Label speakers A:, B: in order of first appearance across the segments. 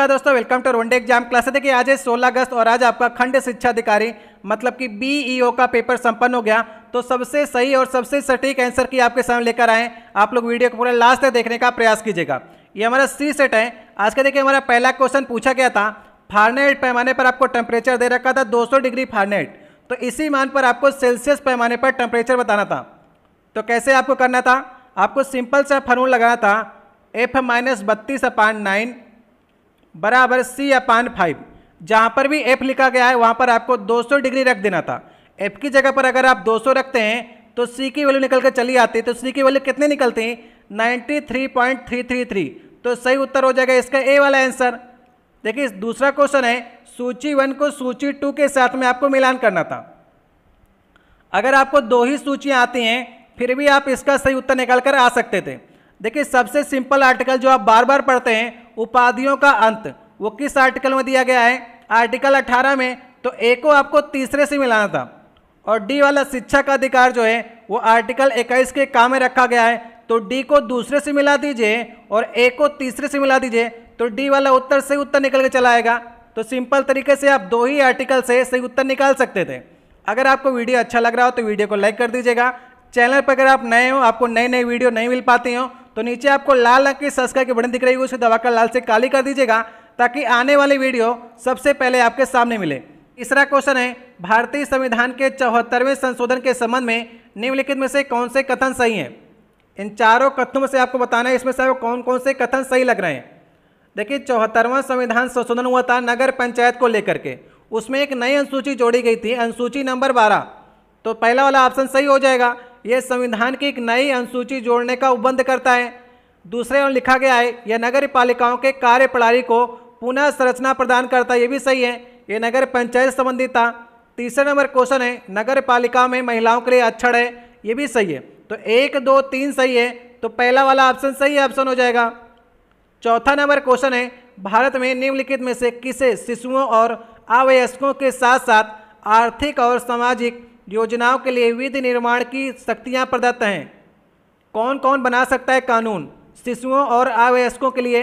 A: नमस्कार दोस्तों welcome to one day exam class है देखिए आज है 16 अगस्त और आज आपका खंड शिक्षा अधिकारी मतलब कि बीईओ e का पेपर संपन्न हो गया तो सबसे सही और सबसे सटीक आंसर की आपके सामने लेकर आए आप लोग वीडियो को पूरा लास्ट तक देखने का प्रयास कीजिएगा ये हमारा सी सेट है आज का देखिए हमारा पहला क्वेश्चन पूछा गया था फारनेट पैमाने पर आपको टेम्परेचर दे रखा था दो डिग्री फारनेट तो इसी मान पर आपको सेल्सियस पैमाने पर टेम्परेचर बताना था तो कैसे आपको करना था आपको सिंपल सा फनून लगाना था एफ माइनस बत्तीस अपान नाइन बराबर सी अपान फाइव जहाँ पर भी एफ लिखा गया है वहाँ पर आपको 200 डिग्री रख देना था एफ की जगह पर अगर आप 200 रखते हैं तो सी की वैल्यू निकल कर चली आती तो सी की वैल्यू कितने निकलती हैं तो सही उत्तर हो जाएगा इसका ए वाला आंसर देखिए दूसरा क्वेश्चन है सूची वन को सूची टू के साथ में आपको मिलान करना था अगर आपको दो ही सूचियाँ आती हैं फिर भी आप इसका सही उत्तर निकाल कर आ सकते थे देखिए सबसे सिंपल आर्टिकल जो आप बार बार पढ़ते हैं उपाधियों का अंत वो किस आर्टिकल में दिया गया है आर्टिकल 18 में तो ए को आपको तीसरे से मिलाना था और डी वाला शिक्षा का अधिकार जो है वो आर्टिकल 21 के काम में रखा गया है तो डी को दूसरे से मिला दीजिए और ए को तीसरे से मिला दीजिए तो डी वाला उत्तर से उत्तर निकल के चला आएगा तो सिंपल तरीके से आप दो ही आर्टिकल से सही उत्तर निकाल सकते थे अगर आपको वीडियो अच्छा लग रहा हो तो वीडियो को लाइक कर दीजिएगा चैनल पर अगर आप नए हो आपको नई नई वीडियो नहीं मिल पाती हों तो नीचे आपको लाल रंग की सब्सक्राइब की बटन दिख रही है उसे दबाकर लाल से काली कर दीजिएगा ताकि आने वाली वीडियो सबसे पहले आपके सामने मिले तीसरा क्वेश्चन है भारतीय संविधान के चौहत्तरवें संशोधन के संबंध में निम्नलिखित में से कौन से कथन सही हैं इन चारों कथनों में से आपको बताना है इसमें से कौन कौन से कथन सही लग रहे हैं देखिए चौहत्तरवां संविधान संशोधन हुआ था नगर पंचायत को लेकर के उसमें एक नई अनुसूची जोड़ी गई थी अनुसूची नंबर बारह तो पहला वाला ऑप्शन सही हो जाएगा यह संविधान की एक नई अनुसूची जोड़ने का उपबंध करता है दूसरे और लिखा गया है यह नगर पालिकाओं के कार्य प्रणाली को पुनः संरचना प्रदान करता है ये भी सही है ये नगर पंचायत संबंधित था तीसरे नंबर क्वेश्चन है नगर पालिका में महिलाओं के लिए अक्षर है ये भी सही है तो एक दो तीन सही है तो पहला वाला ऑप्शन सही ऑप्शन हो जाएगा चौथा नंबर क्वेश्चन है भारत में निम्नलिखित में से किसे शिशुओं और अवयस्कों के साथ साथ आर्थिक और सामाजिक योजनाओं के लिए विधि निर्माण की शक्तियाँ प्रदत्त हैं कौन कौन बना सकता है कानून शिशुओं और अवयस्कों के लिए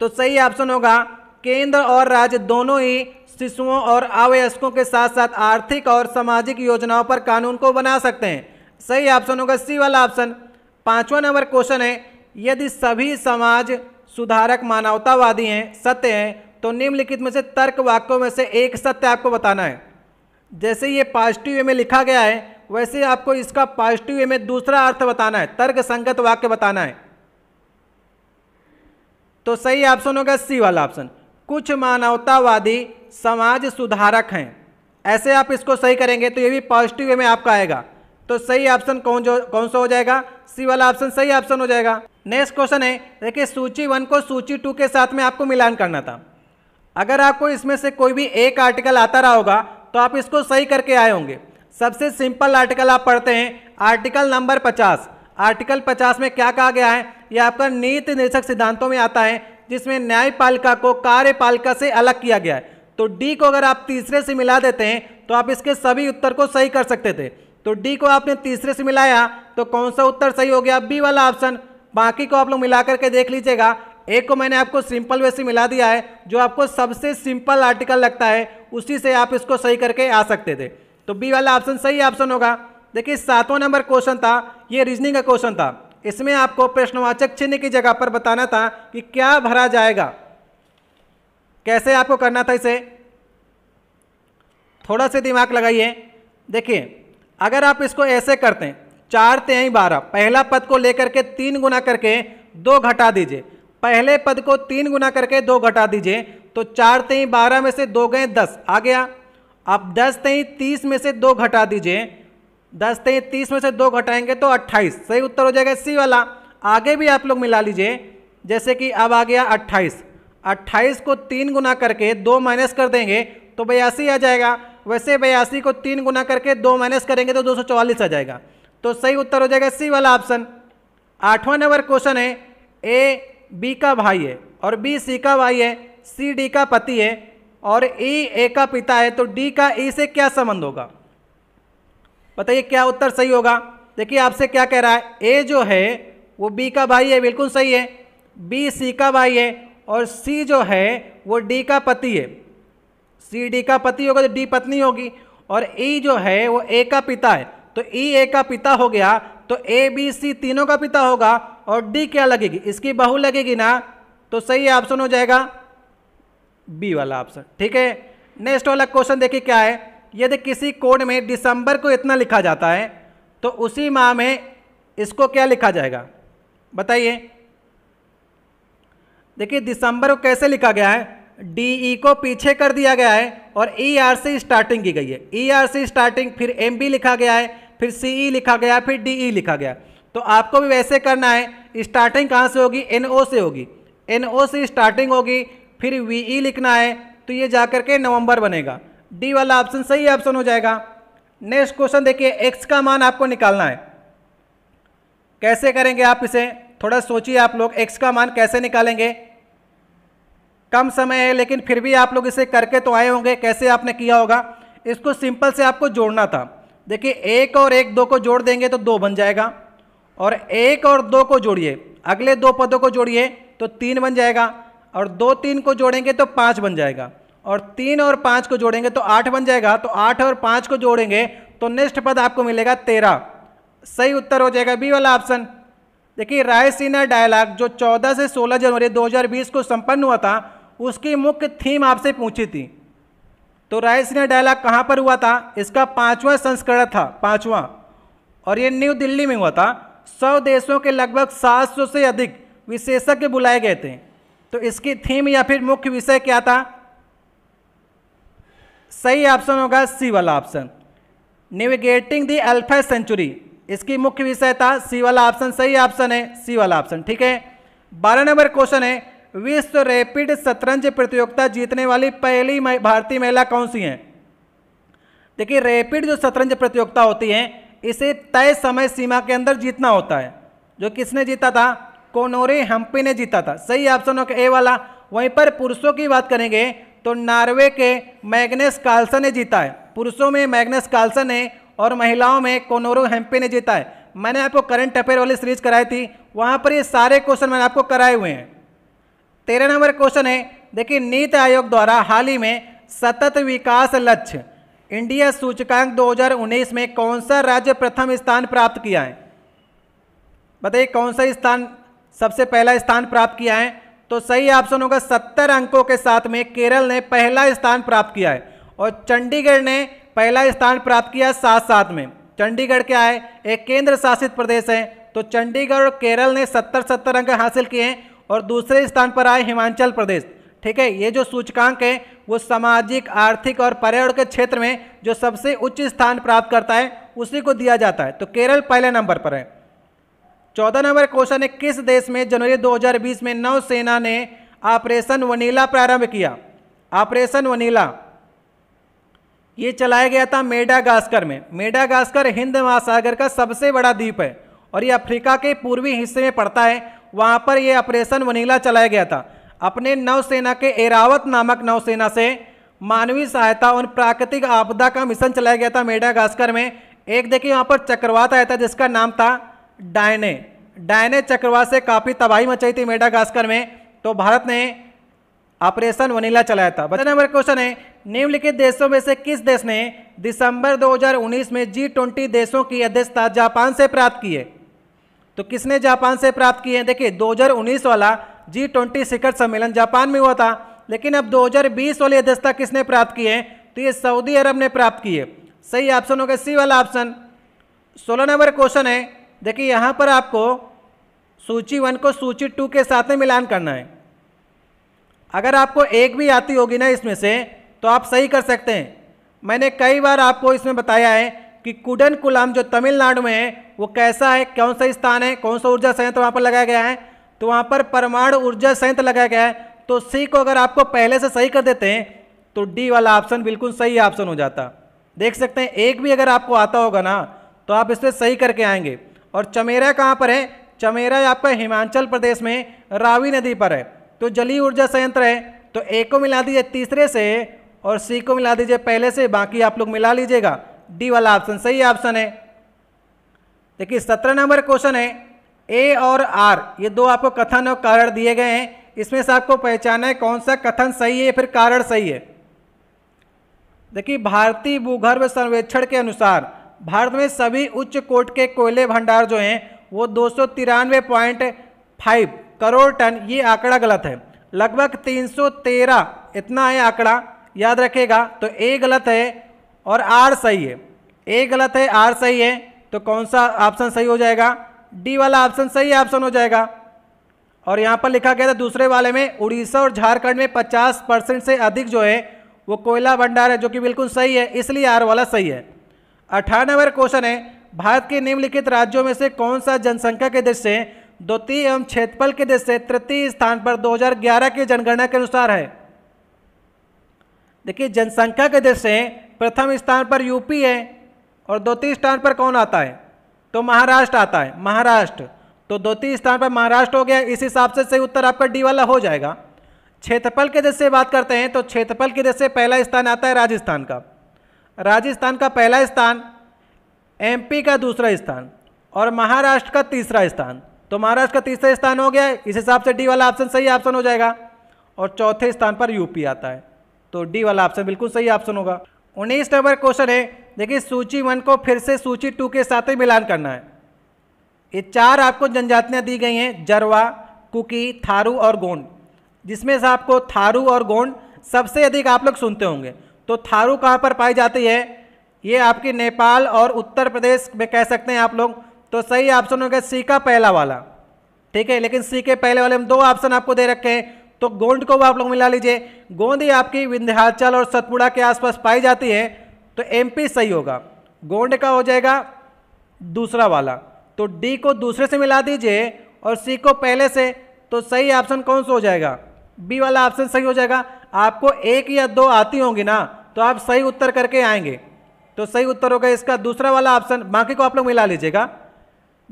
A: तो सही ऑप्शन होगा केंद्र और राज्य दोनों ही शिशुओं और अवयस्कों के साथ साथ आर्थिक और सामाजिक योजनाओं पर कानून को बना सकते हैं सही ऑप्शन होगा सी वाला ऑप्शन पांचवा नंबर क्वेश्चन है यदि सभी समाज सुधारक मानवतावादी हैं सत्य हैं तो निम्नलिखित में से तर्क वाक्यों में से एक सत्य आपको बताना है जैसे ये पॉजिटिव वे में लिखा गया है वैसे आपको इसका पॉजिटिव वे में दूसरा अर्थ बताना है तर्क संगत वाक्य बताना है तो सही ऑप्शन होगा सी वाला ऑप्शन कुछ मानवतावादी समाज सुधारक हैं ऐसे आप इसको सही करेंगे तो ये भी पॉजिटिव वे में आपका आएगा तो सही ऑप्शन कौन जो कौन सा हो जाएगा सी वाला ऑप्शन सही ऑप्शन हो जाएगा नेक्स्ट क्वेश्चन है देखिए सूची वन को सूची टू के साथ में आपको मिलान करना था अगर आपको इसमें से कोई भी एक आर्टिकल आता रहा होगा तो आप इसको सही करके आए होंगे सबसे सिंपल आर्टिकल आप पढ़ते हैं आर्टिकल नंबर पचास आर्टिकल पचास में क्या कहा गया है यह आपका नीति निर्देशक सिद्धांतों में आता है जिसमें न्यायपालिका को कार्यपालिका से अलग किया गया है तो डी को अगर आप तीसरे से मिला देते हैं तो आप इसके सभी उत्तर को सही कर सकते थे तो डी को आपने तीसरे से मिलाया तो कौन सा उत्तर सही हो गया बी वाला ऑप्शन बाकी को आप लोग मिला करके देख लीजिएगा एक को मैंने आपको सिंपल वे से मिला दिया है जो आपको सबसे सिंपल आर्टिकल लगता है उसी से आप इसको सही करके आ सकते थे तो बी वाला ऑप्शन सही ऑप्शन होगा देखिए सातवां नंबर क्वेश्चन था ये रीजनिंग का क्वेश्चन था इसमें आपको प्रश्नवाचक चिन्ह की जगह पर बताना था कि क्या भरा जाएगा कैसे आपको करना था इसे थोड़ा से दिमाग लगाइए देखिए अगर आप इसको ऐसे करते हैं चार तेई बारह पहला पद को लेकर के तीन गुना करके दो घटा दीजिए पहले पद को तीन गुना करके दो घटा दीजिए तो चार तेई बारह में से दो गए दस आ गया अब दस तेई तीस में से दो घटा दीजिए दस तेई तीस में से दो घटाएंगे तो अट्ठाईस सही उत्तर हो जाएगा सी वाला आगे भी आप लोग मिला लीजिए जैसे कि अब आ गया अट्ठाईस अट्ठाईस को तीन गुना करके दो माइनस कर देंगे तो बयासी आ जाएगा वैसे बयासी को तीन गुना करके दो माइनस करेंगे तो दो सौ चवालीस आ जाएगा तो सही उत्तर हो जाएगा सी वाला ऑप्शन आठवां नंबर क्वेश्चन है ए बी का भाई है और बी सी का भाई है सी डी का पति है और ई ए का पिता है तो डी का ई से क्या संबंध होगा बताइए क्या उत्तर सही होगा देखिए आपसे क्या कह रहा है ए जो है वो बी का भाई है बिल्कुल सही है बी सी का भाई है और सी जो है वो डी का पति है सी डी का पति होगा तो डी पत्नी होगी और ई e जो है वो ए का पिता है तो ई e, ए का पिता हो गया तो ए बी सी तीनों का पिता होगा और डी क्या लगेगी इसकी बहु लगेगी ना तो सही ऑप्शन हो जाएगा बी वाला ऑप्शन ठीक है नेक्स्ट वाला क्वेश्चन देखिए क्या है यदि किसी कोड में दिसंबर को इतना लिखा जाता है तो उसी माह में इसको क्या लिखा जाएगा बताइए देखिए दिसंबर को कैसे लिखा गया है डी ई e को पीछे कर दिया गया है और ई आर सी स्टार्टिंग की गई है ई आर सी स्टार्टिंग फिर एम बी लिखा गया है फिर सी ई e लिखा गया फिर डी ई e लिखा गया तो आपको भी वैसे करना है स्टार्टिंग कहाँ से होगी एन ओ से होगी एन ओ से स्टार्टिंग होगी फिर वी ई e लिखना है तो ये जा करके नवंबर बनेगा डी वाला ऑप्शन सही ऑप्शन हो जाएगा नेक्स्ट क्वेश्चन देखिए एक्स का मान आपको निकालना है कैसे करेंगे आप इसे थोड़ा सोचिए आप लोग एक्स का मान कैसे निकालेंगे कम समय है लेकिन फिर भी आप लोग इसे करके तो आए होंगे कैसे आपने किया होगा इसको सिंपल से आपको जोड़ना था देखिए एक और एक दो को जोड़ देंगे तो दो बन जाएगा और एक और दो को जोड़िए अगले दो पदों को जोड़िए तो तीन बन जाएगा और दो तीन को जोड़ेंगे तो पाँच बन जाएगा और तीन और पाँच को जोड़ेंगे तो आठ बन जाएगा तो आठ और पाँच को जोड़ेंगे तो नेक्स्ट पद आपको मिलेगा तेरह सही उत्तर हो जाएगा बी वाला ऑप्शन देखिए रायसीना डायलॉग जो 14 से 16 जनवरी 2020 को संपन्न हुआ था उसकी मुख्य थीम आपसे पूछी थी तो रायसीना डायलॉग कहाँ पर हुआ था इसका पाँचवा संस्करण था पाँचवा और ये न्यू दिल्ली में हुआ था सौ देशों के लगभग 700 से अधिक विशेषज्ञ बुलाए गए थे तो इसकी थीम या फिर मुख्य विषय क्या था सही ऑप्शन होगा सी वाला option navigating the alpha century इसकी मुख्य विषय था सी वाला ऑप्शन सही ऑप्शन है सी वाला ऑप्शन ठीक है बारह नंबर क्वेश्चन है विश्व रैपिड शतरंज प्रतियोगिता जीतने वाली पहली भारतीय महिला कौन सी है देखिए रैपिड जो शतरंज प्रतियोगिता होती है इसे तय समय सीमा के अंदर जीतना होता है जो किसने जीता था कोनोरे हम्पी ने जीता था सही ऑप्शन हो ए वाला वहीं पर पुरुषों की बात करेंगे तो नार्वे के मैग्नेस कार्लसन ने जीता है पुरुषों में मैग्नेस कार्लसन ने और महिलाओं में कोनोरो हेम्पे ने जीता है मैंने आपको करंट अफेयर वाली सीरीज कराई थी वहाँ पर ये सारे क्वेश्चन मैंने आपको कराए हुए हैं तेरह नंबर क्वेश्चन है देखिए नीति आयोग द्वारा हाल ही में सतत विकास लक्ष्य इंडिया सूचकांक 2019 में कौन सा राज्य प्रथम स्थान प्राप्त किया है बताइए कौन सा स्थान सबसे पहला स्थान प्राप्त किया है तो सही ऑप्शन होगा सत्तर अंकों के साथ में केरल ने पहला स्थान प्राप्त किया है और चंडीगढ़ ने पहला स्थान प्राप्त किया साथ साथ में चंडीगढ़ क्या है एक केंद्र शासित प्रदेश है तो चंडीगढ़ और केरल ने सत्तर सत्तर अंक हासिल किए हैं और दूसरे स्थान पर आए हिमाचल प्रदेश ठीक है ये जो सूचकांक है वो सामाजिक आर्थिक और पर्यावरण के क्षेत्र में जो सबसे उच्च स्थान प्राप्त करता है उसी को दिया जाता है तो केरल पहले नंबर पर है चौदह नंबर क्वेश्चन है किस देश में जनवरी 2020 में नौसेना ने ऑपरेशन वनीला प्रारंभ किया ऑपरेशन वनीला ये चलाया गया था मेडागास्कर में मेडागास्कर हिंद महासागर का सबसे बड़ा द्वीप है और ये अफ्रीका के पूर्वी हिस्से में पड़ता है वहाँ पर यह ऑपरेशन वनीला चलाया गया था अपने नौसेना के एरावत नामक नौसेना से मानवीय सहायता और प्राकृतिक आपदा का मिशन चलाया गया था मेडागास्कर में एक देखिए वहाँ पर चक्रवात आया था जिसका नाम था डायने डायने चक्रवात से काफ़ी तबाही मचाई थी मेडागास्कर में तो भारत ने ऑपरेशन वनीला चलाया था बच्चा नंबर क्वेश्चन है निम्नलिखित देशों में से किस देश ने दिसंबर 2019 में जी ट्वेंटी देशों की अध्यक्षता जापान से प्राप्त की है तो किसने जापान से प्राप्त की है देखिए 2019 वाला जी ट्वेंटी शिखर सम्मेलन जापान में हुआ था लेकिन अब 2020 वाली अध्यक्षता किसने प्राप्त की है तो ये सऊदी अरब ने प्राप्त की है सही ऑप्शन होगा सी वाला ऑप्शन सोलह नंबर क्वेश्चन है देखिए यहाँ पर आपको सूची वन को सूची टू के साथ में मिलान करना है अगर आपको एक भी आती होगी ना इसमें से तो आप सही कर सकते हैं मैंने कई बार आपको इसमें बताया है कि कुडन कुलाम जो तमिलनाडु में है वो कैसा है कौन सा स्थान है कौन सा ऊर्जा संयंत्र वहाँ पर लगाया गया है तो वहां पर परमाणु ऊर्जा संयंत्र लगाया गया है तो सी को अगर आपको पहले से सही कर देते हैं तो डी वाला ऑप्शन बिल्कुल सही ऑप्शन हो जाता देख सकते हैं एक भी अगर आपको आता होगा ना तो आप इससे सही करके आएंगे और चमेरा कहाँ पर है चमेरा आपका हिमाचल प्रदेश में रावी नदी पर है तो जलीय ऊर्जा संयंत्र है तो ए को मिला दीजिए तीसरे से और सी को मिला दीजिए पहले से बाकी आप लोग मिला लीजिएगा डी वाला ऑप्शन सही ऑप्शन है देखिए सत्रह नंबर क्वेश्चन है ए और आर ये दो आपको कथन और कारण दिए गए हैं इसमें से आपको पहचाना है कौन सा कथन सही है फिर कारण सही है देखिए भारतीय भूगर्भ सर्वेक्षण के अनुसार भारत में सभी उच्च कोट के कोयले भंडार जो हैं वो दो करोड़ टन ये आंकड़ा गलत है लगभग 313 इतना है आंकड़ा याद रखेगा तो ए गलत है और आर सही है ए गलत है आर सही है तो कौन सा ऑप्शन सही हो जाएगा डी वाला ऑप्शन सही ऑप्शन हो जाएगा और यहाँ पर लिखा गया था दूसरे वाले में उड़ीसा और झारखंड में 50 परसेंट से अधिक जो है वो कोयला भंडार है जो कि बिल्कुल सही है इसलिए आर वाला सही है अठारह नंबर क्वेश्चन है भारत के निम्नलिखित राज्यों में से कौन सा जनसंख्या के दृश्य से द्वितीय एवं क्षेत्रफल के दृश्य से तृतीय स्थान पर 2011 की जनगणना के अनुसार है देखिए जनसंख्या के दृश्य से प्रथम स्थान पर यूपी है और द्वितीय स्थान पर कौन आता है तो महाराष्ट्र आता है महाराष्ट्र तो द्वितीय स्थान पर महाराष्ट्र हो गया इस हिसाब से सही उत्तर आपका डी वाला हो जाएगा क्षेत्रफल के जैसे बात करते हैं तो क्षेत्रफल की जैसे पहला स्थान आता है राजस्थान का राजस्थान का पहला स्थान एमपी का दूसरा स्थान और महाराष्ट्र का तीसरा स्थान तो महाराष्ट्र का तीसरा स्थान हो गया इस हिसाब से डी वाला ऑप्शन सही ऑप्शन हो जाएगा और चौथे स्थान पर यूपी आता है तो डी वाला ऑप्शन बिल्कुल सही ऑप्शन होगा उन्नीस नंबर क्वेश्चन है देखिए सूची वन को फिर से सूची टू के साथ ही मिलान करना है ये चार आपको जनजातियाँ दी गई हैं जरवा कुकी थारू और गोंड जिसमें से आपको थारू और गोंड सबसे अधिक आप लोग सुनते होंगे तो थारू कहाँ पर पाई जाती है ये आपकी नेपाल और उत्तर प्रदेश में कह सकते हैं आप लोग तो सही ऑप्शन होगा सी का पहला वाला ठीक है लेकिन सी के पहले वाले हम दो ऑप्शन आपको दे रखे हैं तो गोंड को आप लोग मिला लीजिए गोंद ही आपकी विंध्याचल और सतपुड़ा के आसपास पाई जाती है तो एम पी सही होगा गोंड का हो जाएगा दूसरा वाला तो डी को दूसरे से मिला दीजिए और सी को पहले से तो सही ऑप्शन कौन सा हो जाएगा बी वाला ऑप्शन सही हो जाएगा आपको एक या दो आती होंगी ना तो आप सही उत्तर करके आएंगे तो सही उत्तर होगा इसका दूसरा वाला ऑप्शन बाकी को आप लोग मिला लीजिएगा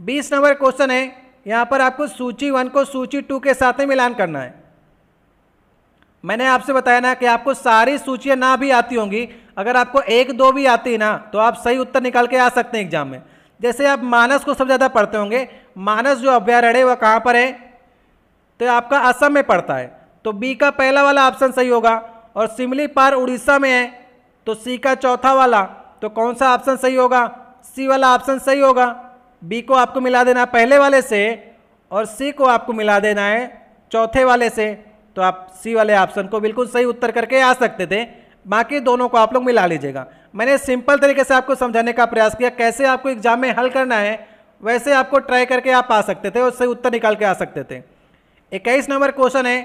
A: बीस नंबर क्वेश्चन है यहाँ पर आपको सूची वन को सूची टू के साथ ही मिलान करना है मैंने आपसे बताया ना कि आपको सारी सूचियाँ ना भी आती होंगी अगर आपको एक दो भी आती ना तो आप सही उत्तर निकाल के आ सकते हैं एग्जाम में जैसे आप मानस को सबसे ज़्यादा पढ़ते होंगे मानस जो अभ्यारण्य है वह कहाँ पर है तो आपका असम में पड़ता है तो बी का पहला वाला ऑप्शन सही होगा और सिमली पार उड़ीसा में है तो सी का चौथा वाला तो कौन सा ऑप्शन सही होगा सी वाला ऑप्शन सही होगा बी को आपको मिला देना पहले वाले से और सी को आपको मिला देना है चौथे वाले से तो आप सी वाले ऑप्शन को बिल्कुल सही उत्तर करके आ सकते थे बाकी दोनों को आप लोग मिला लीजिएगा मैंने सिंपल तरीके से आपको समझाने का प्रयास किया कैसे आपको एग्जाम में हल करना है वैसे आपको ट्राई करके आप आ सकते थे उससे उत्तर निकाल के आ सकते थे इक्कीस नंबर क्वेश्चन है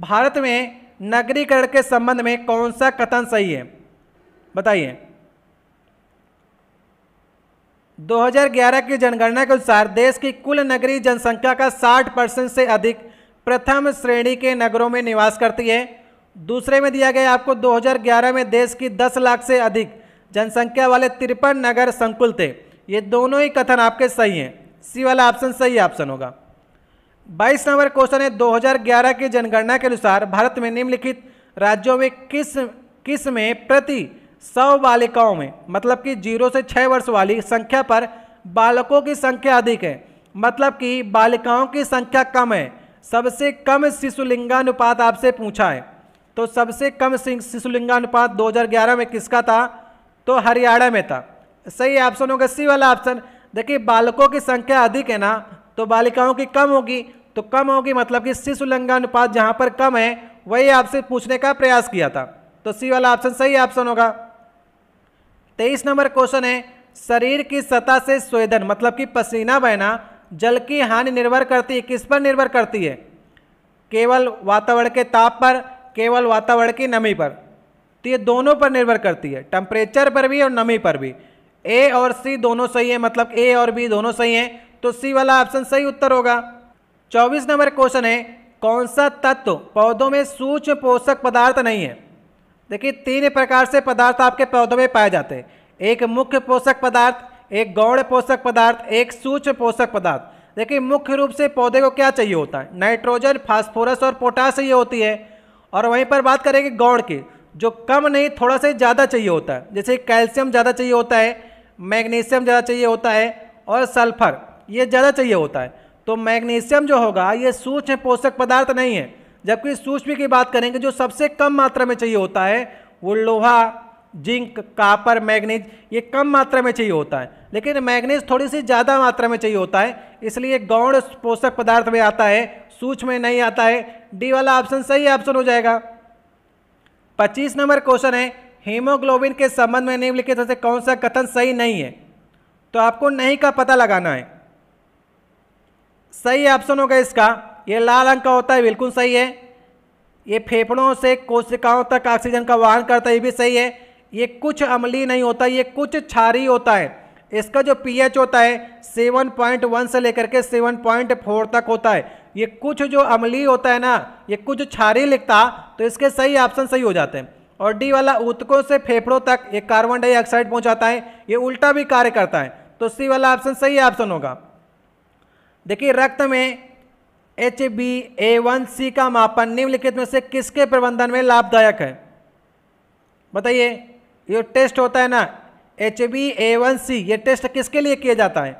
A: भारत में नगरीकरण के संबंध में कौन सा कथन सही है बताइए 2011 की जनगणना के अनुसार देश की कुल नगरीय जनसंख्या का 60 परसेंट से अधिक प्रथम श्रेणी के नगरों में निवास करती है दूसरे में दिया गया आपको 2011 में देश की 10 लाख से अधिक जनसंख्या वाले तिरपन नगर संकुल थे ये दोनों ही कथन आपके सही हैं सी वाला ऑप्शन सही ऑप्शन होगा 22 नंबर क्वेश्चन है 2011 की जनगणना के अनुसार भारत में निम्नलिखित राज्यों में किस किस में प्रति सौ बालिकाओं में मतलब कि जीरो से छः वर्ष वाली संख्या पर बालकों की संख्या अधिक है मतलब कि बालिकाओं की संख्या कम है सबसे कम शिशु लिंगानुपात आपसे पूछा है तो सबसे कम शिशुलिंगानुपात 2011 में किसका था तो हरियाणा में था सही ऑप्शन होगा सी वाला ऑप्शन देखिए बालकों की संख्या अधिक है ना तो बालिकाओं की कम होगी तो कम होगी मतलब कि शिशु लिंगानुपात जहाँ पर कम है वही आपसे पूछने का प्रयास किया था तो सी वाला ऑप्शन सही ऑप्शन होगा तेईस नंबर क्वेश्चन है शरीर की सतह से स्वेदन मतलब कि पसीना बहना जल की हानि निर्भर करती है किस पर निर्भर करती है केवल वातावरण के ताप पर केवल वातावरण की नमी पर तो ये दोनों पर निर्भर करती है टेम्परेचर पर भी और नमी पर भी ए और सी दोनों सही है मतलब ए और बी दोनों सही हैं तो सी वाला ऑप्शन सही उत्तर होगा चौबीस नंबर क्वेश्चन है कौन सा तत्व पौधों में सूक्ष्म पोषक पदार्थ नहीं है देखिए तीन प्रकार से पदार्थ आपके पौधों में पाए जाते हैं एक मुख्य पोषक पदार्थ एक गौण पोषक पदार्थ एक सूक्ष्म पोषक पदार्थ देखिए मुख्य रूप से पौधे को क्या चाहिए होता है नाइट्रोजन फास्फोरस और पोटास ये होती है और वहीं पर बात करेंगे गौड़ की जो कम नहीं थोड़ा सा ज़्यादा चाहिए होता है जैसे कैल्शियम ज़्यादा चाहिए होता है मैग्नीशियम ज़्यादा चाहिए होता है और सल्फर ये ज़्यादा चाहिए होता है तो मैग्नीशियम जो होगा ये सूक्ष्म पोषक पदार्थ नहीं है जबकि सूक्ष्म की बात करेंगे जो सबसे कम मात्रा में चाहिए होता है वो लोहा जिंक कापर मैग्नीज ये कम मात्रा में चाहिए होता है लेकिन मैग्नीज थोड़ी सी ज़्यादा मात्रा में चाहिए होता है इसलिए गौण पोषक पदार्थ में आता है सूच में नहीं आता है डी वाला ऑप्शन सही ऑप्शन हो जाएगा पच्चीस नंबर क्वेश्चन है हीमोग्लोबिन के संबंध में निम्नलिखित से कौन सा कथन सही नहीं है तो आपको नहीं का पता लगाना है सही ऑप्शन होगा इसका ये लाल अंक का होता है बिल्कुल सही है ये फेफड़ों से कोशिकाओं तक ऑक्सीजन का वाहन करता है ये भी सही है ये कुछ अमली नहीं होता ये कुछ छारी होता है इसका जो पीएच होता है 7.1 से लेकर के 7.4 तक होता है ये कुछ जो अमली होता है ना ये कुछ छारी लिखता तो इसके सही ऑप्शन सही हो जाते हैं और डी वाला ऊतकों से फेफड़ों तक एक कार्बन डाइऑक्साइड पहुंचाता है ये उल्टा भी कार्य करता है तो सी वाला ऑप्शन सही ऑप्शन होगा देखिए रक्त में H B A one C का मापन निम्नलिखित में से किसके प्रबंधन में लाभदायक है बताइए ये टेस्ट होता है ना H B A one C ये टेस्ट किसके लिए किया जाता है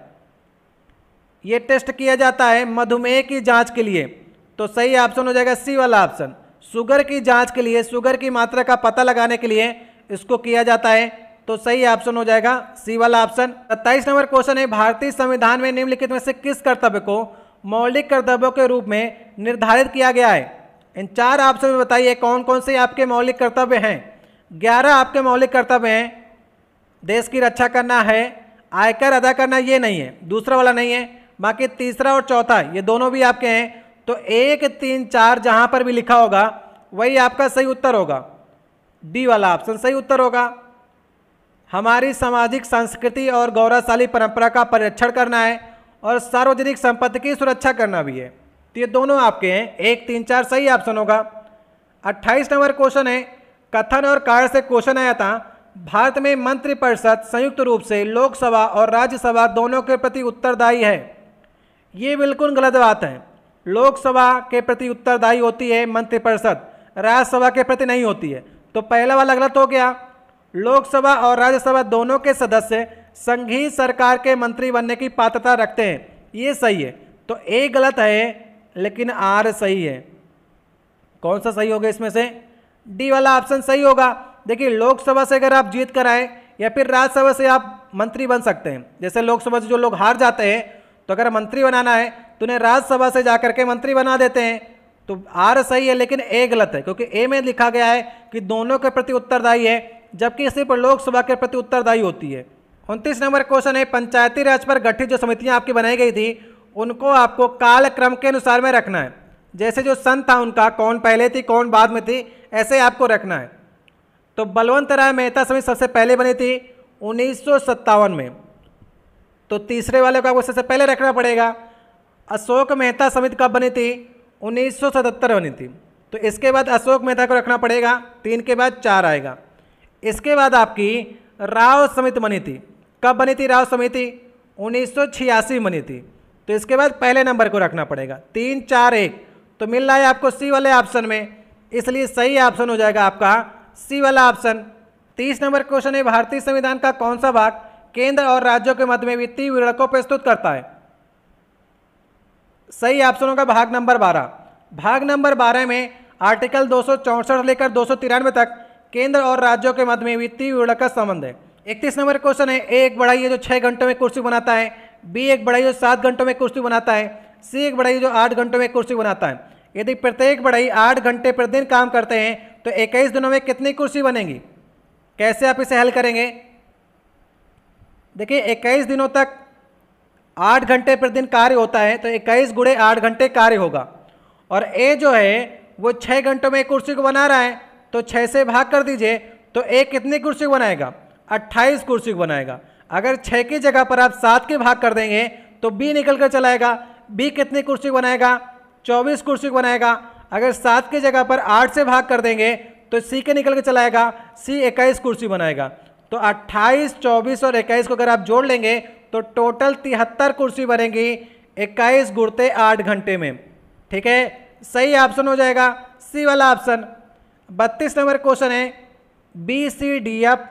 A: ये टेस्ट किया जाता है मधुमेह की जांच के लिए तो सही ऑप्शन हो जाएगा सी वाला ऑप्शन शुगर की जांच के लिए शुगर की मात्रा का पता लगाने के लिए इसको किया जाता है तो सही ऑप्शन हो जाएगा सी वाला ऑप्शन सत्ताईस नंबर क्वेश्चन है भारतीय संविधान में निम्नलिखित में से किस कर्तव्य को मौलिक कर्तव्यों के रूप में निर्धारित किया गया है इन चार ऑप्शन में बताइए कौन कौन से आपके मौलिक कर्तव्य हैं ग्यारह आपके मौलिक कर्तव्य हैं देश की रक्षा करना है आयकर अदा करना ये नहीं है दूसरा वाला नहीं है बाकी तीसरा और चौथा ये दोनों भी आपके हैं तो एक तीन चार जहाँ पर भी लिखा होगा वही आपका सही उत्तर होगा डी वाला ऑप्शन सही उत्तर होगा हमारी सामाजिक संस्कृति और गौरवशाली परंपरा का परिरक्षण करना है और सार्वजनिक संपत्ति की सुरक्षा करना भी है तो ये दोनों आपके हैं एक तीन चार सही ऑप्शन होगा अट्ठाईस नंबर क्वेश्चन है कथन और कार्य से क्वेश्चन आया था भारत में मंत्रिपरिषद संयुक्त रूप से लोकसभा और राज्यसभा दोनों के प्रति उत्तरदायी है ये बिल्कुल गलत बात है लोकसभा के प्रति उत्तरदायी होती है मंत्रिपरिषद राज्यसभा के प्रति नहीं होती है तो पहला वाला गलत हो गया लोकसभा और राज्यसभा दोनों के सदस्य संघीय सरकार के मंत्री बनने की पात्रता रखते हैं ये सही है तो ए गलत है लेकिन आर सही है कौन सा सही होगा इसमें से डी वाला ऑप्शन सही होगा देखिए लोकसभा से अगर आप जीत कर आए या फिर राज्यसभा से आप मंत्री बन सकते हैं जैसे लोकसभा से जो लोग हार जाते हैं तो अगर मंत्री बनाना है तो उन्हें राज्यसभा से जा के मंत्री बना देते हैं तो आर सही है लेकिन ए गलत है क्योंकि ए में लिखा गया है कि दोनों के प्रति उत्तरदायी है जबकि सिर्फ लोकसभा के प्रति उत्तरदायी होती है उनतीस नंबर क्वेश्चन है पंचायती राज पर गठित जो समितियां आपकी बनाई गई थी उनको आपको काल क्रम के अनुसार में रखना है जैसे जो संत था उनका कौन पहले थी कौन बाद में थी ऐसे आपको रखना है तो बलवंत राय मेहता समिति सबसे पहले बनी थी उन्नीस में तो तीसरे वाले को आपको सबसे पहले रखना पड़ेगा अशोक मेहता समिति कब बनी थी 1977 बनी थी तो इसके बाद अशोक मेहता को रखना पड़ेगा तीन के बाद चार आएगा इसके बाद आपकी राव समिति बनी थी कब बनी थी राव समिति 1986 छियासी बनी थी तो इसके बाद पहले नंबर को रखना पड़ेगा तीन चार एक तो मिल रहा है आपको सी वाले ऑप्शन में इसलिए सही ऑप्शन हो जाएगा आपका सी वाला ऑप्शन तीस नंबर क्वेश्चन है भारतीय संविधान का कौन सा भाग केंद्र और राज्यों के मध्य में वित्तीय विवरण को प्रस्तुत करता है सही ऑप्शनों का भाग नंबर बारह भाग नंबर बारह में आर्टिकल दो लेकर दो तक केंद्र और राज्यों के मध्य में वित्तीय विवरण का संबंध है इकतीस नंबर क्वेश्चन है ए एक बढ़ाइए जो छः घंटों में कुर्सी बनाता है बी एक बढ़ाइए जो सात घंटों में कुर्सी बनाता है सी एक बढ़ाइए जो आठ घंटों में कुर्सी बनाता है यदि प्रत्येक बढ़ाई आठ घंटे प्रतिदिन काम करते हैं तो इक्कीस दिनों में कितनी कुर्सी बनेगी कैसे आप इसे हल करेंगे देखिए इक्कीस दिनों तक आठ घंटे प्रतिदिन कार्य होता है तो इक्कीस गुड़े आठ घंटे कार्य होगा और ए जो है वो छः घंटों में एक कुर्सी को बना रहा है तो छः से भाग कर दीजिए तो ए कितनी कुर्सी को बनाएगा अट्ठाईस कुर्सी को बनाएगा अगर छः की जगह पर आप सात के भाग कर देंगे तो बी निकल कर चलाएगा बी कितनी कुर्सी बनाएगा चौबीस कुर्सी बनाएगा अगर सात की जगह पर आठ से भाग कर देंगे तो सी के निकल के चलाएगा सी इक्कीस कुर्सी बनाएगा तो 28, 24 और 21 को अगर आप जोड़ लेंगे तो टोटल तिहत्तर कुर्सी बनेगी 21 गुड़ते आठ घंटे में ठीक है सही ऑप्शन हो जाएगा सी वाला ऑप्शन बत्तीस नंबर क्वेश्चन है B C D F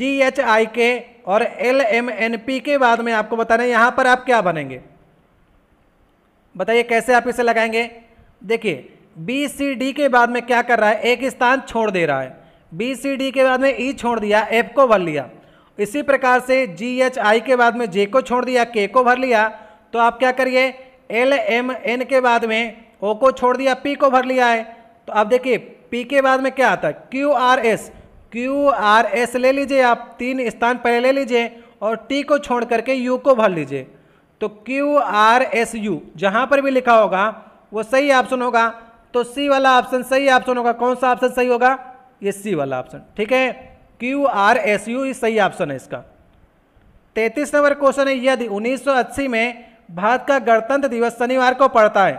A: G H I K और एल एम एन पी के बाद में आपको बताना है यहाँ पर आप क्या बनेंगे बताइए कैसे आप इसे लगाएंगे देखिए बी सी डी के बाद में क्या कर रहा है एक स्थान छोड़ दे रहा है बी सी डी के बाद में ई e छोड़ दिया एफ को भर लिया इसी प्रकार से जी एच आई के बाद में जे को छोड़ दिया के को भर लिया तो आप क्या करिए एल एम एन के बाद में ओ को छोड़ दिया पी को भर लिया है तो आप देखिए पी के बाद में क्या आता है Q R S Q R S ले लीजिए आप तीन स्थान पहले ले लीजिए और टी को छोड़ करके यू को भर लीजिए तो क्यू आर एस यू जहाँ पर भी लिखा होगा वो सही ऑप्शन होगा तो सी वाला ऑप्शन सही ऑप्शन होगा कौन सा ऑप्शन सही होगा ये सी वाला ऑप्शन ठीक है क्यू आर एस यू सही ऑप्शन है इसका तैतीस नंबर क्वेश्चन है यदि उन्नीस में भारत का गणतंत्र दिवस शनिवार को पड़ता है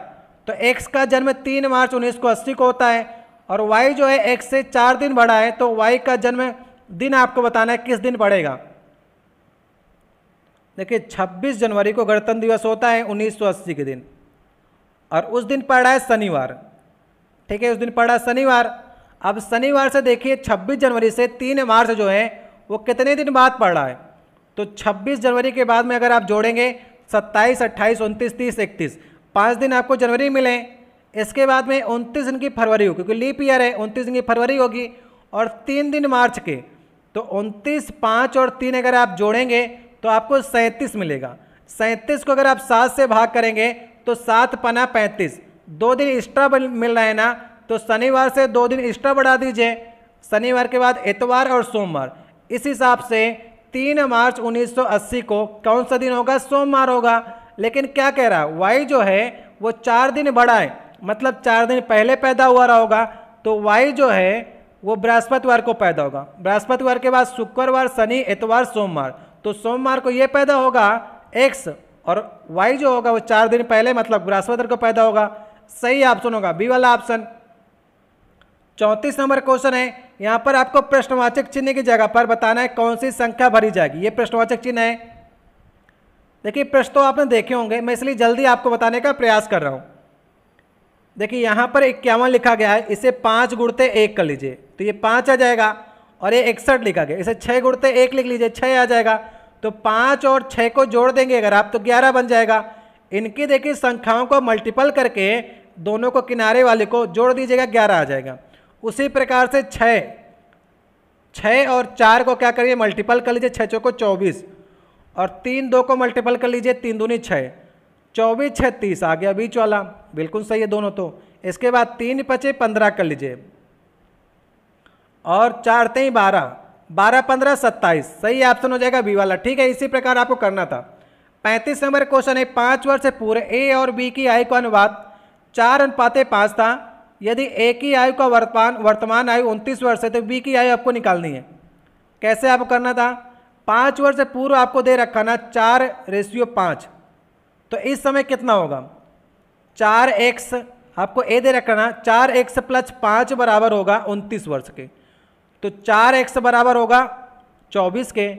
A: तो एक्स का जन्म तीन मार्च उन्नीस को होता है और वाई जो है एक्स से चार दिन बढ़ा है तो वाई का जन्म दिन आपको बताना है किस दिन पड़ेगा देखिए 26 जनवरी को गणतंत्र दिवस होता है 1980 के दिन और उस दिन पड़ा है शनिवार ठीक है उस दिन पड़ा है शनिवार अब शनिवार से देखिए 26 जनवरी से 3 मार्च जो है वो कितने दिन बाद पड़ रहा है तो 26 जनवरी के बाद में अगर आप जोड़ेंगे 27, 28, 29, 30, 31 पाँच दिन आपको जनवरी मिले इसके बाद में उनतीस दिन की फरवरी होगी क्योंकि लीप ईयर है उनतीस दिन की फरवरी होगी और तीन दिन मार्च के तो उनतीस पाँच और तीन अगर आप जोड़ेंगे तो आपको सैंतीस मिलेगा सैंतीस को अगर आप सात से भाग करेंगे तो सात पना पैंतीस दो दिन एक्स्ट्रा मिल रहा है ना तो शनिवार से दो दिन एक्स्ट्रा बढ़ा दीजिए शनिवार के बाद एतवार और सोमवार इस हिसाब से तीन मार्च 1980 को कौन सा दिन होगा सोमवार होगा लेकिन क्या कह रहा है वाई जो है वो चार दिन बढ़ाए मतलब चार दिन पहले पैदा हुआ रहा होगा तो वाई जो है वो बृहस्पतिवार को पैदा होगा बृहस्पतिवार के बाद शुक्रवार शनि एतवार सोमवार तो सोमवार को ये पैदा होगा एक्स और वाई जो होगा वो चार दिन पहले मतलब बृहस्पतिवार को पैदा होगा सही ऑप्शन होगा बी वाला ऑप्शन चौंतीस नंबर क्वेश्चन है यहाँ पर आपको प्रश्नवाचक चिन्ह की जगह पर बताना है कौन सी संख्या भरी जाएगी ये प्रश्नवाचक चिन्ह है देखिए प्रश्न तो आपने देखे होंगे मैं इसलिए जल्दी आपको बताने का प्रयास कर रहा हूँ देखिए यहाँ पर इक्यावन लिखा गया है इसे पाँच गुड़ते एक कर लीजिए तो ये पाँच आ जाएगा और ये इकसठ लिखा गया इसे छः गुड़ते एक लिख लीजिए छः आ जाएगा तो पाँच और छः को जोड़ देंगे अगर आप तो ग्यारह बन जाएगा इनकी देखिए संख्याओं को मल्टीपल करके दोनों को किनारे वाले को जोड़ दीजिएगा ग्यारह आ जाएगा उसी प्रकार से छः छः और चार को क्या करिए मल्टीपल कर लीजिए छः चौको चौबीस और तीन दो को मल्टीपल कर लीजिए तीन दूनी छः चौबीस छः तीस आ गया बीच वाला बिल्कुल सही है दोनों तो इसके बाद तीन पचे पंद्रह कर लीजिए और चार तेई बारह बारह पंद्रह सत्ताईस सही ऑप्शन हो जाएगा बी वाला ठीक है इसी प्रकार आपको करना था पैंतीस नंबर क्वेश्चन है पाँच वर्ष से पूरे ए और बी की आय को अनुवाद चार अनुपातें पाँच था यदि ए की आयु का वर्तमान वर्तमान आयु उनतीस वर्ष है तो बी की आयु आपको निकालनी है कैसे आपको करना था पाँच वर्ष से पूर्व आपको दे रखा ना चार रेशियो पाँच तो इस समय कितना होगा चार एक्स आपको ए दे रखा ना चार एक्स प्लस पाँच बराबर होगा उनतीस वर्ष के तो चार एक्स बराबर होगा चौबीस के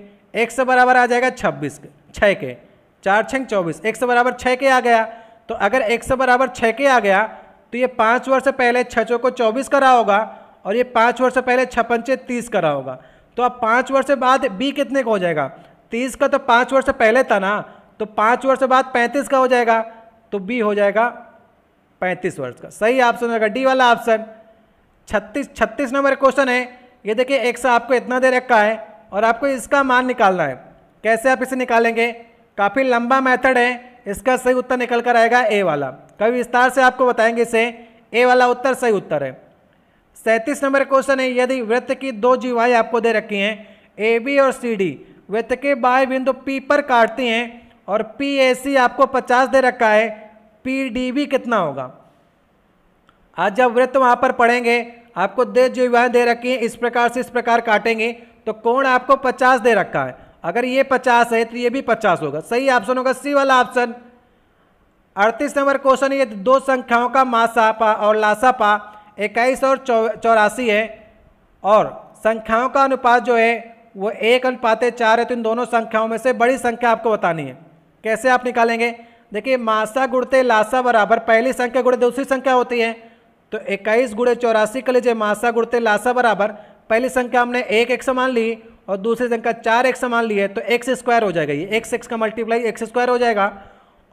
A: एक्स बराबर आ जाएगा छब्बीस के छः के चार छः चौबीस एक्स बराबर छः के आ गया तो अगर एक्स बराबर छः के आ गया तो ये पाँच वर्ष पहले छचों को चौबीस करा होगा और ये पाँच वर्ष पहले छपंचे तीस करा होगा तो अब पाँच वर्ष बाद बी कितने का हो जाएगा तीस का तो पाँच वर्ष पहले था ना तो पाँच वर्ष बाद पैंतीस का हो जाएगा तो बी हो जाएगा पैंतीस वर्ष का सही ऑप्शन होगा डी वाला ऑप्शन छत्तीस छत्तीस नंबर क्वेश्चन है ये देखिए एक सौ आपको इतना दे रखा है और आपको इसका मान निकालना है कैसे आप इसे निकालेंगे काफ़ी लंबा मेथड है इसका सही उत्तर निकल कर आएगा ए वाला कभी विस्तार से आपको बताएंगे इसे ए वाला उत्तर सही उत्तर है सैंतीस नंबर क्वेश्चन है यदि वृत्त की दो जीवाएं आपको दे रखी हैं ए बी और सी डी वृत्त के बाय बिंदु पी पर काटती हैं और पी ए सी आपको पचास दे रखा है पी डी बी कितना होगा आज जब वृत्त वहाँ पर पढ़ेंगे आपको दे जीवाएँ दे रखी हैं इस प्रकार से इस प्रकार काटेंगे तो कौन आपको पचास दे रखा है अगर ये पचास है तो ये भी पचास होगा सही ऑप्शन होगा सी वाला ऑप्शन अड़तीस नंबर क्वेश्चन ये दो संख्याओं का मासापा और लासापा इक्कीस और चौरासी है और संख्याओं का अनुपात जो है वो एक अनुपाते चार है तो इन दोनों संख्याओं में से बड़ी संख्या आपको बतानी है कैसे आप निकालेंगे देखिए मासा गुड़ते लासा बराबर पहली संख्या गुड़े दूसरी संख्या होती है तो इक्कीस गुड़े चौरासी कर लीजिए मासा गुड़ते लासा बराबर पहली संख्या हमने एक एक समान ली और दूसरी संख्या चार एक समान ली है तो एक्स स्क्वायर हो जाएगा ये एक्स एक्स का मल्टीप्लाई एक्स स्क्वायर हो जाएगा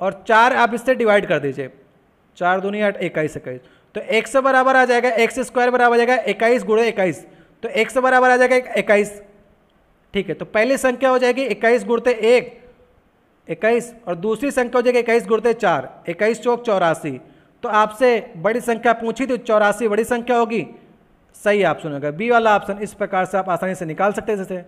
A: और चार आप इससे डिवाइड कर दीजिए चार दूनी आठ इक्कीस इक्कीस तो एक से बराबर आ जाएगा एक्स स्क्वायर बराबर आ जाएगा इक्कीस गुड़े इक्कीस तो एक से बराबर आ जाएगा इक्कीस ठीक है तो पहली संख्या हो जाएगी इक्कीस गुड़ते एक इक्कीस और दूसरी संख्या हो जाएगी इक्कीस गुड़ते चार इक्कीस चौक चौरासी तो आपसे बड़ी संख्या पूछी थी चौरासी बड़ी संख्या होगी सही ऑप्शन होगा बी वाला ऑप्शन इस प्रकार से आप आसानी से निकाल सकते हैं जैसे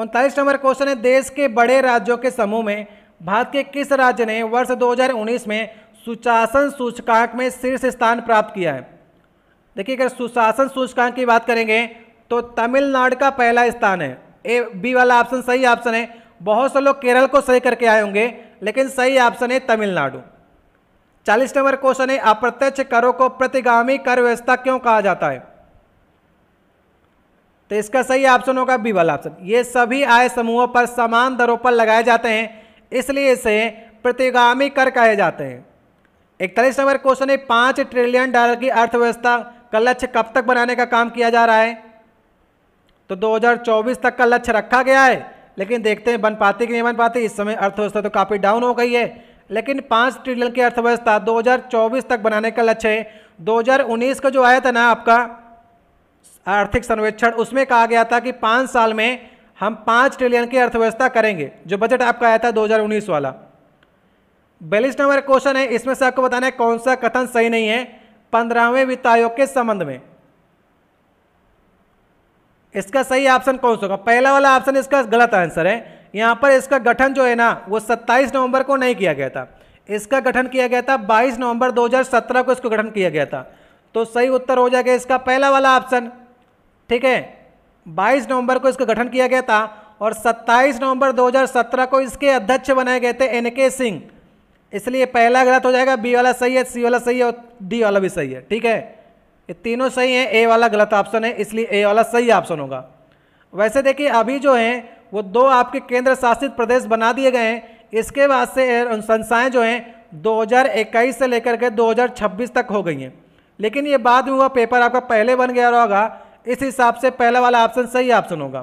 A: उनतालीस नंबर क्वेश्चन है देश के बड़े राज्यों के समूह में भारत के किस राज्य ने वर्ष 2019 में सुशासन सूचकांक में शीर्ष स्थान प्राप्त किया है देखिए अगर सुशासन सूचकांक की बात करेंगे तो तमिलनाडु का पहला स्थान है ए बी वाला ऑप्शन सही ऑप्शन है बहुत से लोग केरल को सही करके आए होंगे लेकिन सही ऑप्शन है तमिलनाडु चालीस नंबर क्वेश्चन है अप्रत्यक्ष करों को प्रतिगामी कर व्यवस्था क्यों कहा जाता है तो इसका सही ऑप्शन होगा बी वाला ऑप्शन ये सभी आय समूहों पर समान दरों पर लगाए जाते हैं इसलिए इसे प्रतिगामी कर कहे जाते हैं इकतालीस नंबर क्वेश्चन है पाँच ट्रिलियन डॉलर की अर्थव्यवस्था का लक्ष्य कब तक बनाने का काम किया जा रहा है तो 2024 तक का लक्ष्य रखा गया है लेकिन देखते हैं बन पाती कि नहीं बन पाती इस समय अर्थव्यवस्था तो काफ़ी डाउन हो गई है लेकिन पाँच ट्रिलियन की अर्थव्यवस्था 2024 तक बनाने का लक्ष्य है 2019 का जो आया था ना आपका आर्थिक सर्वेक्षण उसमें कहा गया था कि पाँच साल में हम पाँच ट्रिलियन की अर्थव्यवस्था करेंगे जो बजट आपका आया था 2019 वाला बयालीस नंबर क्वेश्चन है इसमें से आपको बताना है कौन सा कथन सही नहीं है पंद्रहवें वित्त आयोग के संबंध में इसका सही ऑप्शन कौन सा होगा पहला वाला ऑप्शन इसका गलत आंसर है यहाँ पर इसका गठन जो है ना वो 27 नवंबर को नहीं किया गया था इसका गठन किया गया था 22 नवंबर 2017 को इसको गठन किया गया था तो सही उत्तर हो जाएगा इसका पहला वाला ऑप्शन ठीक है 22 नवंबर को इसका गठन किया गया था और 27 नवंबर 2017 को इसके अध्यक्ष बनाए गए थे एन के सिंह इसलिए पहला गलत तो हो जाएगा बी वाला सही है सी वाला सही है और डी वाला भी सही है ठीक है ये तीनों सही हैं ए वाला गलत ऑप्शन है इसलिए ए वाला सही ऑप्शन होगा वैसे देखिए अभी जो हैं वो दो आपके केंद्र शासित प्रदेश बना दिए गए हैं इसके बाद से संस्थाएँ जो हैं दो से लेकर के दो तक हो गई हैं लेकिन ये बाद में हुआ पेपर आपका पहले बन गया होगा इस हिसाब से पहला वाला ऑप्शन सही ऑप्शन होगा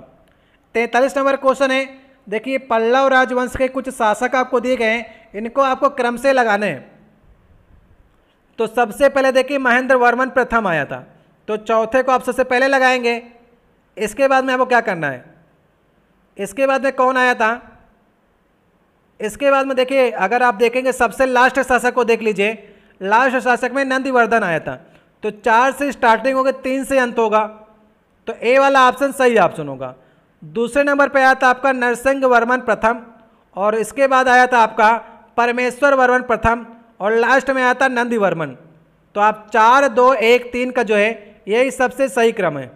A: तैंतालीस नंबर क्वेश्चन है देखिए पल्लव राजवंश के कुछ शासक आपको दिए गए हैं इनको आपको क्रम से लगाने हैं तो सबसे पहले देखिए महेंद्र वर्मन प्रथम आया था तो चौथे को आप सबसे पहले लगाएंगे इसके बाद में आपको क्या करना है इसके बाद में कौन आया था इसके बाद में देखिए अगर आप देखेंगे सबसे लास्ट शासक को देख लीजिए लास्ट शासक में नंदीवर्धन आया था तो चार से स्टार्टिंग होगी तीन से अंत होगा तो ए वाला ऑप्शन सही ऑप्शन होगा दूसरे नंबर पे आया था आपका नरसिंह वर्मन प्रथम और इसके बाद आया था आपका परमेश्वर वर्मन प्रथम और लास्ट में आया था नंदी वर्मन तो आप चार दो एक तीन का जो है यही सबसे सही क्रम है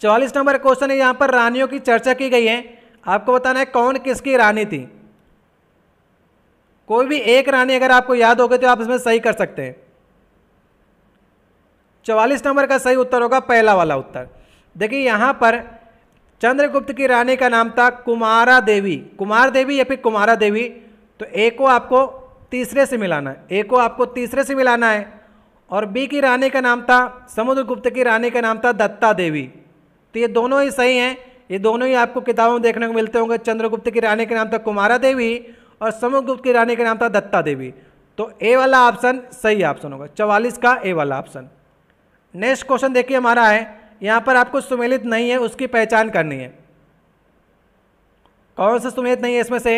A: चौलीस नंबर क्वेश्चन है यहाँ पर रानियों की चर्चा की गई है आपको बताना है कौन किसकी रानी थी कोई भी एक रानी अगर आपको याद हो गई तो आप इसमें सही कर सकते हैं चौवालीस नंबर का सही उत्तर होगा पहला वाला उत्तर देखिए यहाँ पर चंद्रगुप्त की रानी का नाम था कुमारा देवी कुमार देवी या फिर कुमारा देवी तो ए को आपको तीसरे से मिलाना है ए को आपको तीसरे से मिलाना है और बी की रानी का नाम था समुद्रगुप्त की रानी का नाम था दत्ता देवी तो ये दोनों ही सही हैं ये दोनों ही आपको किताबों में देखने को मिलते होंगे चंद्रगुप्त की रानी का नाम था कुमारा देवी और समुद्रगुप्त की रानी का नाम था दत्ता देवी तो ए वाला ऑप्शन सही ऑप्शन होगा चवालीस का ए वाला ऑप्शन नेक्स्ट क्वेश्चन देखिए हमारा है यहाँ पर आपको सुमेलित नहीं है उसकी पहचान करनी है कौन सा सुमेलित नहीं है इसमें से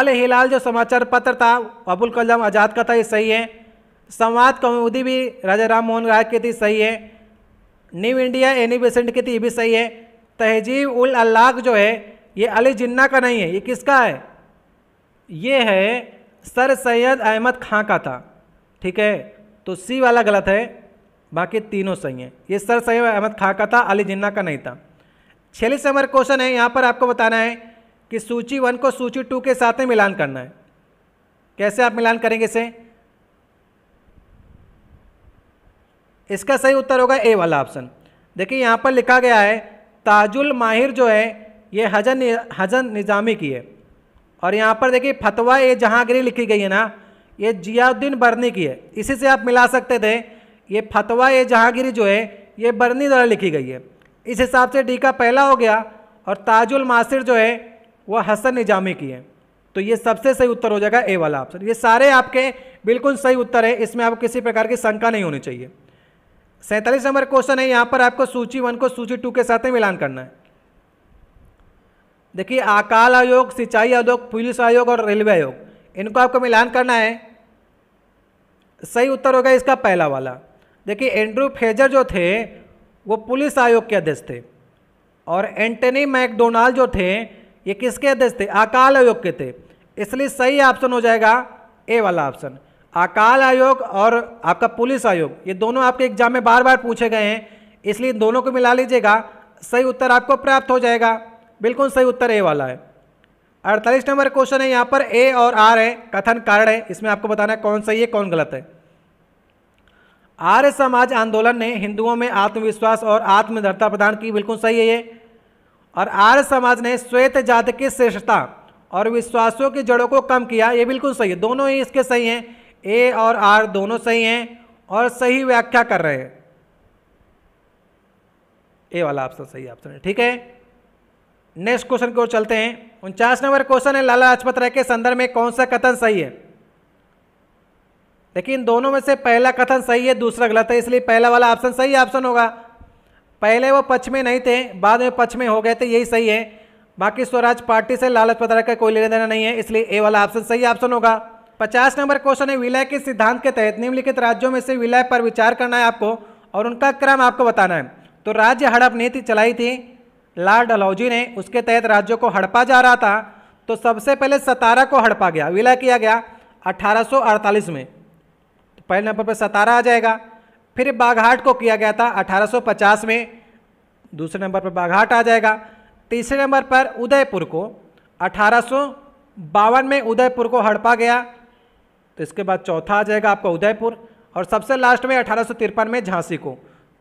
A: अल हिलाल जो समाचार पत्र था अबुल कलाम आज़ाद का था ये सही है संवाद कौमुदी भी राजा राम मोहन राय की थी सही है न्यू इंडिया एनी बेसेंट की थी ये भी सही है तहजीब उल अल्लाह जो है ये अली जिन्ना का नहीं है ये किसका है ये है सर सैयद अहमद खां का था ठीक है तो सी वाला गलत है बाकी तीनों सही हैं ये सर है अहमद खा का था अली जिन्ना का नहीं था छियालीस नंबर क्वेश्चन है यहाँ पर आपको बताना है कि सूची वन को सूची टू के साथ में मिलान करना है कैसे आप मिलान करेंगे इसे इसका सही उत्तर होगा ए वाला ऑप्शन देखिए यहाँ पर लिखा गया है ताजुल माहिर जो है ये हजन हजन निज़ामी की है और यहाँ पर देखिए फतवा ए जहांगीरी लिखी गई है ना ये जियाउद्दीन बरनी की है इसी से आप मिला सकते थे ये फतवा ये जहांगीरी जो है ये बरनी द्वारा लिखी गई है इस हिसाब से डी का पहला हो गया और ताजुल मासिर जो है वह हसन निजामी की है तो ये सबसे सही उत्तर हो जाएगा ए वाला ऑप्शन ये सारे आपके बिल्कुल सही उत्तर है इसमें आपको किसी प्रकार की शंका नहीं होनी चाहिए सैंतालीस नंबर क्वेश्चन है यहाँ पर आपको सूची वन को सूची टू के साथ ही मिलान करना है देखिए अकाल आयोग सिंचाई आयोग पुलिस आयोग और रेलवे आयोग इनको आपको मिलान करना है सही उत्तर होगा इसका पहला वाला देखिए एंड्रू फेजर जो थे वो पुलिस आयोग के अध्यक्ष थे और एंटनी मैकडोनाल्ड जो थे ये किसके अध्यक्ष थे अकाल आयोग के थे इसलिए सही ऑप्शन हो जाएगा ए वाला ऑप्शन अकाल आयोग और आपका पुलिस आयोग ये दोनों आपके एग्जाम में बार बार पूछे गए हैं इसलिए दोनों को मिला लीजिएगा सही उत्तर आपको प्राप्त हो जाएगा बिल्कुल सही उत्तर ए वाला है अड़तालीस नंबर क्वेश्चन है यहाँ पर ए और आर है कथन कारण है इसमें आपको बताना है कौन सही है कौन गलत है आर्य समाज आंदोलन ने हिंदुओं में आत्मविश्वास और आत्मनिर्भरता प्रदान की बिल्कुल सही है ये और आर्य समाज ने श्वेत जाति की श्रेष्ठता और विश्वासों की जड़ों को कम किया ये बिल्कुल सही है दोनों ही इसके सही हैं ए और आर दोनों सही हैं और सही व्याख्या कर रहे हैं ए वाला ऑप्शन सही ऑप्शन है ठीक है नेक्स्ट क्वेश्चन की ओर चलते हैं उनचास नंबर क्वेश्चन है लाला लाजपत राय के संदर्भ में कौन सा कथन सही है लेकिन दोनों में से पहला कथन सही है दूसरा गलत है इसलिए पहला वाला ऑप्शन सही ऑप्शन होगा पहले वो पक्ष में नहीं थे बाद में पक्ष में हो गए थे यही सही है बाकी स्वराज पार्टी से लालच पत्र का कोई लेना देना नहीं है इसलिए ए वाला ऑप्शन सही ऑप्शन होगा पचास नंबर क्वेश्चन है विलय के सिद्धांत के तहत निम्नलिखित राज्यों में से विलय पर विचार करना है आपको और उनका क्रम आपको बताना है तो राज्य हड़प नीति चलाई थी लाल डलहौजी ने उसके तहत राज्यों को हड़पा जा रहा था तो सबसे पहले सतारा को हड़पा गया विलय किया गया 1848 में तो पहले नंबर पर सतारा आ जाएगा फिर बाघाट को किया गया था 1850 में दूसरे नंबर पर बाघाट आ जाएगा तीसरे नंबर पर उदयपुर को अठारह में उदयपुर को हड़पा गया तो इसके बाद चौथा आ जाएगा आपका उदयपुर और सबसे लास्ट में अठारह में झांसी को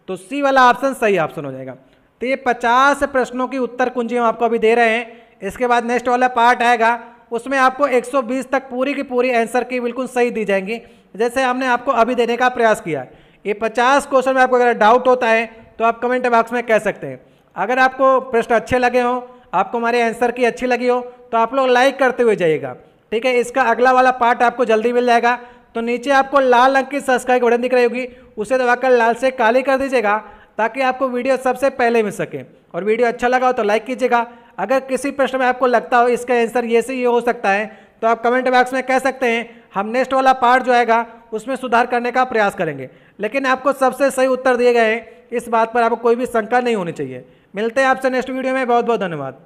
A: तो सी वाला ऑप्शन सही ऑप्शन हो जाएगा तो ये पचास प्रश्नों की उत्तर कुंजी हम आपको अभी दे रहे हैं इसके बाद नेक्स्ट वाला पार्ट आएगा उसमें आपको 120 तक पूरी की पूरी आंसर की बिल्कुल सही दी जाएंगी जैसे हमने आपको अभी देने का प्रयास किया ये 50 क्वेश्चन में आपको अगर डाउट होता है तो आप कमेंट बॉक्स में कह सकते हैं अगर आपको प्रश्न अच्छे लगे हों आपको हमारे आंसर की अच्छी लगी हो तो आप लोग लाइक करते हुए जाइएगा ठीक है इसका अगला वाला पार्ट आपको जल्दी मिल जाएगा तो नीचे आपको लाल रंग की सब्सक्राइब बटन दिख रही होगी उसे दबाकर लाल से काली कर दीजिएगा ताकि आपको वीडियो सबसे पहले मिल सके और वीडियो अच्छा लगा हो तो लाइक कीजिएगा अगर किसी प्रश्न में आपको लगता हो इसका आंसर ये से ये हो सकता है तो आप कमेंट बॉक्स में कह सकते हैं हम नेक्स्ट वाला पार्ट जो आएगा उसमें सुधार करने का प्रयास करेंगे लेकिन आपको सबसे सही उत्तर दिए गए हैं इस बात पर आपको कोई भी शंका नहीं होनी चाहिए मिलते हैं आपसे नेक्स्ट वीडियो में बहुत बहुत धन्यवाद